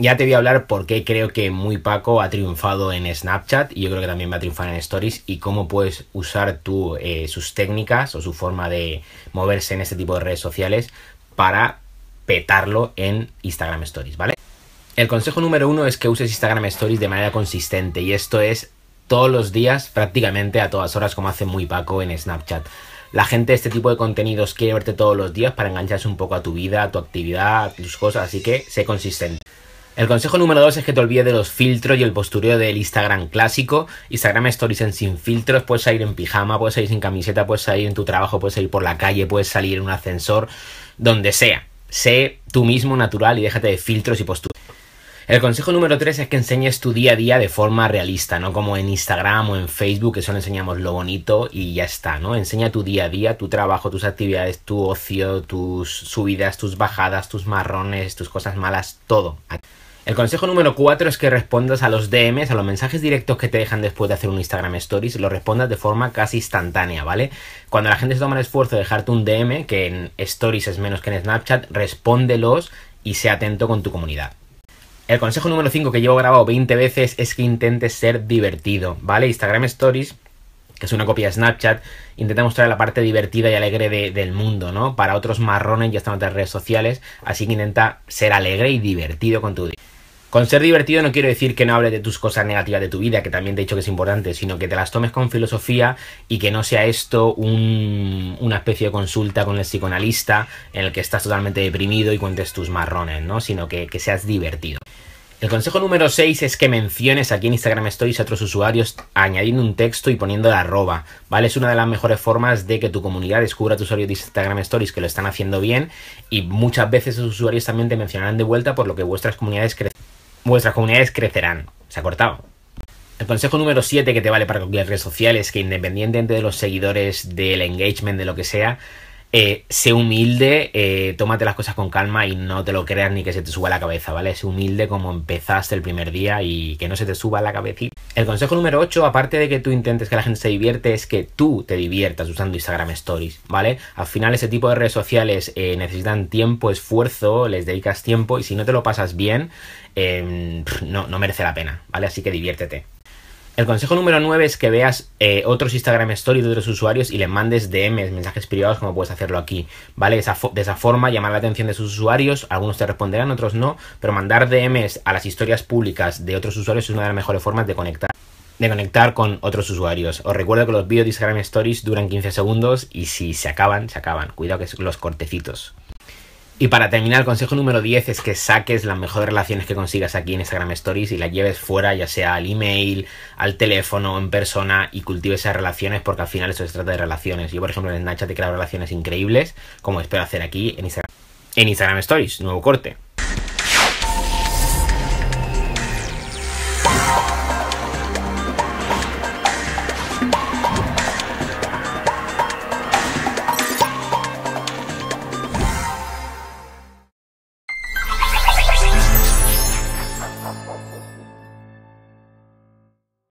Ya te voy a hablar por qué creo que muy Paco ha triunfado en Snapchat y yo creo que también va a triunfar en Stories y cómo puedes usar tú eh, sus técnicas o su forma de moverse en este tipo de redes sociales para petarlo en Instagram Stories, ¿vale? El consejo número uno es que uses Instagram Stories de manera consistente y esto es todos los días, prácticamente a todas horas, como hace muy Paco en Snapchat. La gente de este tipo de contenidos quiere verte todos los días para engancharse un poco a tu vida, a tu actividad, a tus cosas, así que sé consistente. El consejo número dos es que te olvides de los filtros y el postureo del Instagram clásico. Instagram Stories en sin filtros, puedes salir en pijama, puedes salir sin camiseta, puedes salir en tu trabajo, puedes salir por la calle, puedes salir en un ascensor, donde sea. Sé tú mismo natural y déjate de filtros y posturas. El consejo número 3 es que enseñes tu día a día de forma realista, no como en Instagram o en Facebook, que solo enseñamos lo bonito y ya está, ¿no? Enseña tu día a día, tu trabajo, tus actividades, tu ocio, tus subidas, tus bajadas, tus marrones, tus cosas malas, todo. El consejo número 4 es que respondas a los DMs, a los mensajes directos que te dejan después de hacer un Instagram Stories, lo respondas de forma casi instantánea, ¿vale? Cuando la gente se toma el esfuerzo de dejarte un DM, que en Stories es menos que en Snapchat, respóndelos y sé atento con tu comunidad. El consejo número 5 que llevo grabado 20 veces es que intentes ser divertido, ¿vale? Instagram Stories, que es una copia de Snapchat, intenta mostrar la parte divertida y alegre del mundo, ¿no? Para otros marrones ya están otras redes sociales, así que intenta ser alegre y divertido con tu día. Con ser divertido no quiero decir que no hables de tus cosas negativas de tu vida, que también te he dicho que es importante, sino que te las tomes con filosofía y que no sea esto una especie de consulta con el psicoanalista en el que estás totalmente deprimido y cuentes tus marrones, ¿no? Sino que, que seas divertido. El consejo número 6 es que menciones aquí en Instagram Stories a otros usuarios añadiendo un texto y poniendo la arroba, ¿vale? Es una de las mejores formas de que tu comunidad descubra a tus usuarios de Instagram Stories que lo están haciendo bien y muchas veces esos usuarios también te mencionarán de vuelta por lo que vuestras comunidades, vuestras comunidades crecerán. Se ha cortado. El consejo número 7 que te vale para cualquier red social es que independientemente de los seguidores, del engagement, de lo que sea, eh, sé humilde, eh, tómate las cosas con calma y no te lo creas ni que se te suba la cabeza, ¿vale? Sé humilde como empezaste el primer día y que no se te suba la cabecita. El consejo número 8, aparte de que tú intentes que la gente se divierte, es que tú te diviertas usando Instagram Stories, ¿vale? Al final ese tipo de redes sociales eh, necesitan tiempo, esfuerzo, les dedicas tiempo y si no te lo pasas bien, em, no, no merece la pena, ¿vale? Así que diviértete. El consejo número 9 es que veas eh, otros Instagram Stories de otros usuarios y le mandes DMs, mensajes privados, como puedes hacerlo aquí, ¿vale? de esa forma llamar la atención de sus usuarios, algunos te responderán, otros no, pero mandar DMs a las historias públicas de otros usuarios es una de las mejores formas de conectar de conectar con otros usuarios. Os recuerdo que los vídeos de Instagram Stories duran 15 segundos y si se acaban, se acaban. Cuidado que los cortecitos. Y para terminar, el consejo número 10 es que saques las mejores relaciones que consigas aquí en Instagram Stories y las lleves fuera, ya sea al email, al teléfono, en persona y cultives esas relaciones porque al final eso se trata de relaciones. Yo, por ejemplo, en Snapchat he creado relaciones increíbles, como espero hacer aquí en en Instagram Stories, nuevo corte.